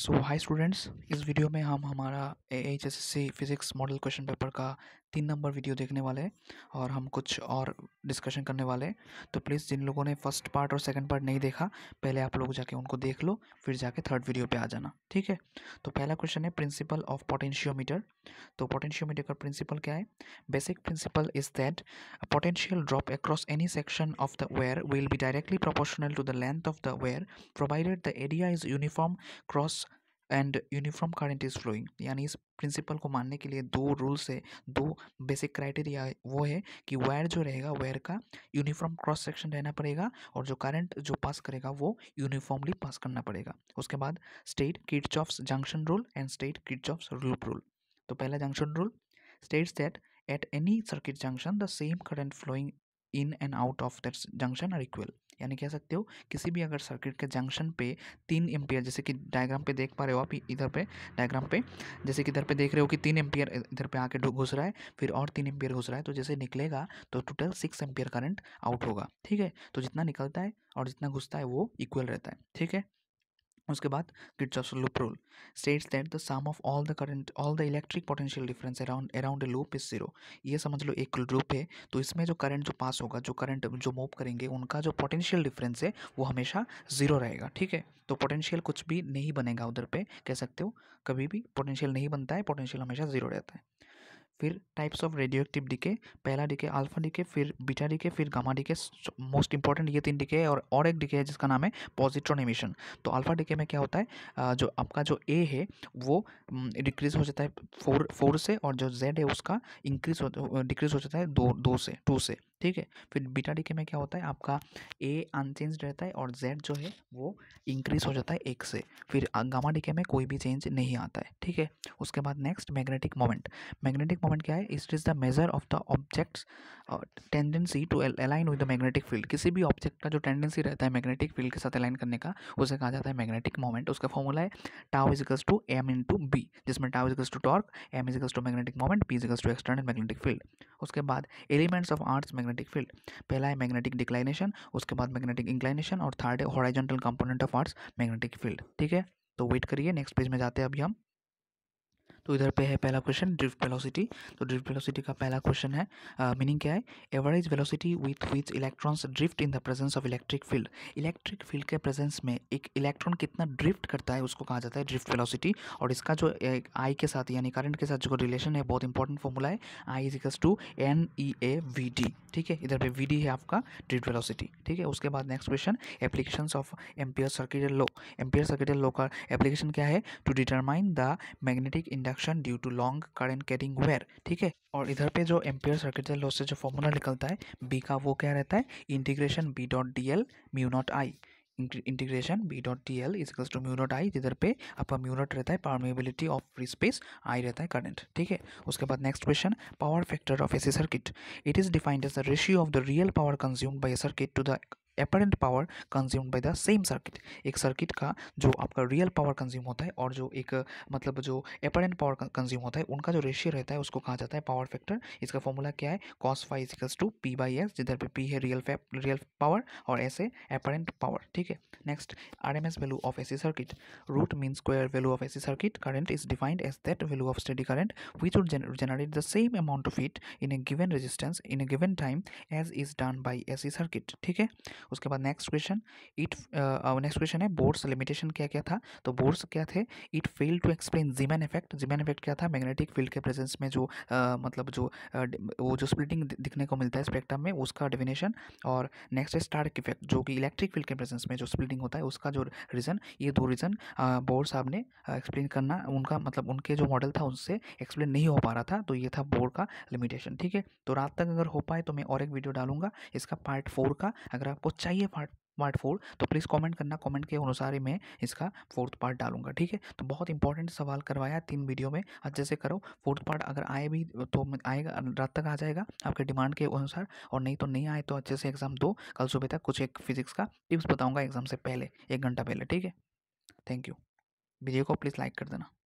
सो hi students इस video में हम हमारा A H S C physics model question paper का तीन नंबर वीडियो देखने वाले हैं और हम कुछ और डिस्कशन करने वाले हैं तो प्लीज़ जिन लोगों ने फर्स्ट पार्ट और सेकंड पार्ट नहीं देखा पहले आप लोग जाके उनको देख लो फिर जाके थर्ड वीडियो पे आ जाना ठीक है तो पहला क्वेश्चन है प्रिंसिपल ऑफ पोटेंशियोमीटर तो पोटेंशियोमीटर का प्रिंसिपल क्या है basic principle is that potential drop across any section of the wire will be directly proportional to the length of the wire provided the area is uniform cross and uniform current is flowing यानी इस principal को मानने के लिए दो rules है दो basic criteria वो है कि वायर जो रहेगा वायर का यूनिफॉर्म क्रॉस सेक्शन रहना पड़ेगा और जो करंट जो पास करेगा वो यूनिफॉर्मली पास करना पड़ेगा उसके बाद state Kirchhoff's junction rule and state Kirchhoff's loop rule तो पहला junction rule states that at any circuit junction the same current flowing in and out of that junction are equal यानी कह सकते हो किसी भी अगर circuit के जंक्शन पे तीन एम्पियर जैसे कि डायग्राम पे देख पा रहे हो आप इधर पे डायग्राम पे जैसे कि इधर पे देख रहे हो कि तीन एम्पियर इधर पे आके घुस रहा है फिर और तीन एम्पियर घुस रहा है तो जैसे निकलेगा तो total six ampere current out होगा ठीक है तो जितना निकलता है और जितना घुसता है वो इक्वल रहता है ठीक है उसके बाद of loop rule states that the sum of all the current all the electric potential difference around around a loop is zero ये समझ लो एक लूप है तो इसमें जो करंट जो पास होगा जो करंट जो मूव करेंगे उनका जो पोटेंशियल डिफरेंस है वो हमेशा जीरो रहेगा ठीक है तो पोटेंशियल कुछ भी नहीं बनेगा उधर पे कह सकते हो कभी भी पोटेंशियल नहीं बनता है पोटेंशियल हमेशा जीरो रहता है फिर types of radioactive decay पहला डीके अल्फा डीके फिर बीटा डीके फिर गामा डीके मोस्ट इंपॉर्टेंट ये तीन डीके है और और एक डीके है जिसका नाम है पॉजिट्रॉन एमिशन तो अल्फा डीके में क्या होता है जो आपका जो ए है वो डिक्रीज हो जाता है फोर फोर से और जो जेड है उसका इंक्रीज हो डिक्रीज हो जाता है दो दो से टू से ठीक है फिर बीटा डीके में क्या होता है आपका ए अनचेंज रहता है और जेड जो है वो इंक्रीज हो जाता है एक से फिर गामा डीके में कोई भी चेंज नहीं आता है ठीक है उसके बाद next magnetic moment magnetic moment क्या है it is the measure of the object's tendency to align with the magnetic field किसी भी ऑब्जेक्ट का जो टेंडेंसी रहता है मैग्नेटिक फील्ड के साथ अलाइन करने का उसे कहा जाता है मैग्नेटिक मोमेंट उसका फॉर्मूला है tau equals to M into B जिसमें tau equals to torque M equals to magnetic moment B equals to external magnetic field उसके बाद elements of Earth's magnetic magnetic field पहला है magnetic declination उसके बाद magnetic inclination और third है horizontal component of Earth's magnetic field ठीक है तो वेट करिए नेक्स्ट पेज में जाते हैं अभी हम तो इधर पे है पहला क्वेश्चन ड्रिफ्ट वेलोसिटी तो ड्रिफ्ट वेलोसिटी का पहला क्वेश्चन है मीनिंग uh, क्या है average velocity with which electrons drift in the presence of electric field electric field के प्रेजेंस में एक इलेक्ट्रॉन कितना ड्रिफ्ट करता है उसको कहा जाता है ड्रिफ्ट वेलोसिटी और इसका जो आई के साथ यानी करंट के साथ जो रिलेशन है बहुत इंपॉर्टेंट फॉर्मूला है I equals to N E A V D ठीक है इधर पे वी डी है आपका ड्रिफ्ट वेलोसिटी ठीक है उसके बाद next question application of Ampere circuital law Ampere circuital law का एप्लीकेशन क्या है to determine the magnetic induction conduction due to long current carrying wire ठीक है और इधर पे जो एम्पियर सर्किट लॉस से जो फॉर्मूला निकलता है बी का वो क्या रहता है integration B dot D L mu nought I integration B dot D L equals to mu nought I जिधर पे आपका म्यू नॉट रहता है permeability of free space I रहता है करंट ठीक है उसके बाद next question power factor of A C circuit it is defined as the ratio of the real power consumed by a circuit to the apparent power consume by the same circuit एक circuit का जो आपका real power consume होता है और जो एक मतलब जो अपेरेंट पावर कंज्यूम होता है उनका जो रेशियो रहता है उसको कहा जाता है पावर फैक्टर इसका फॉर्मूला क्या है cos phi equals to P by S जिधर पे पी है रियल रियल पावर और एस है अपेरेंट पावर ठीक है next R M S value of A C circuit root mean square value of A C circuit current is defined as that value of steady current which would generate the same amount of of in a given resistance in a given time as is done by A C circuit ठीक है उसके बाद next question it next question है Bohr's limitation क्या क्या था तो Bohr's क्या थे it fail to explain Zeeman effect Zeeman effect क्या था मैग्नेटिक फील्ड के प्रेजेंस में जो uh, मतलब जो uh, वो जो स्प्लिटिंग दिखने को मिलता है स्पेक्ट्रम में उसका डिफिनेशन और नेक्स्ट है स्टार्क इफेक्ट जो कि इलेक्ट्रिक फील्ड के प्रेजेंस में जो स्प्लिटिंग होता है उसका जो रीज़न ये दो रीज़न बोर्ड uh, साहब ने एक्सप्लेन uh, करना उनका मतलब उनके जो मॉडल था उनसे एक्सप्लेन नहीं हो पा रहा था तो ये था बोर्ड का लिमिटेशन ठीक है तो रात तक अगर हो पाए तो मैं और एक वीडियो डालूंगा इसका पार्ट फोर का अगर आपको आपको चाहिए पार्ट पार्ट फोर तो प्लीज़ कमेंट करना कमेंट के अनुसार ही मैं इसका फोर्थ पार्ट डालूंगा ठीक है तो बहुत इंपॉर्टेंट सवाल करवाया तीन वीडियो में अच्छे से करो फोर्थ पार्ट अगर आए भी तो आएगा रात तक आ जाएगा आपके डिमांड के अनुसार और नहीं तो नहीं आए तो अच्छे से एग्ज़ाम दो कल सुबह तक कुछ एक फिजिक्स का टिप्स बताऊँगा एग्ज़ाम से पहले एक घंटा पहले ठीक है थैंक यू वीडियो को प्लीज़ लाइक कर देना